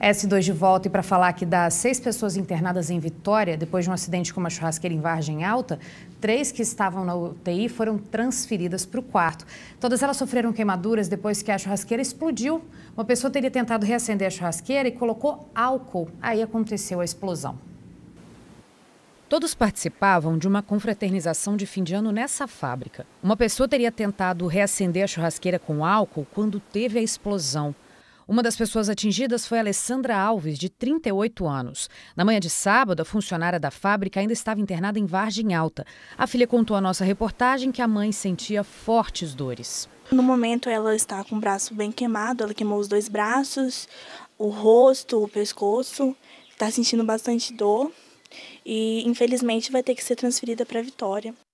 S2 de volta e para falar que das seis pessoas internadas em Vitória, depois de um acidente com uma churrasqueira em Vargem Alta, três que estavam na UTI foram transferidas para o quarto. Todas elas sofreram queimaduras depois que a churrasqueira explodiu. Uma pessoa teria tentado reacender a churrasqueira e colocou álcool. Aí aconteceu a explosão. Todos participavam de uma confraternização de fim de ano nessa fábrica. Uma pessoa teria tentado reacender a churrasqueira com álcool quando teve a explosão. Uma das pessoas atingidas foi Alessandra Alves, de 38 anos. Na manhã de sábado, a funcionária da fábrica ainda estava internada em Vargem Alta. A filha contou à nossa reportagem que a mãe sentia fortes dores. No momento, ela está com o braço bem queimado, ela queimou os dois braços, o rosto, o pescoço, está sentindo bastante dor e infelizmente vai ter que ser transferida para Vitória.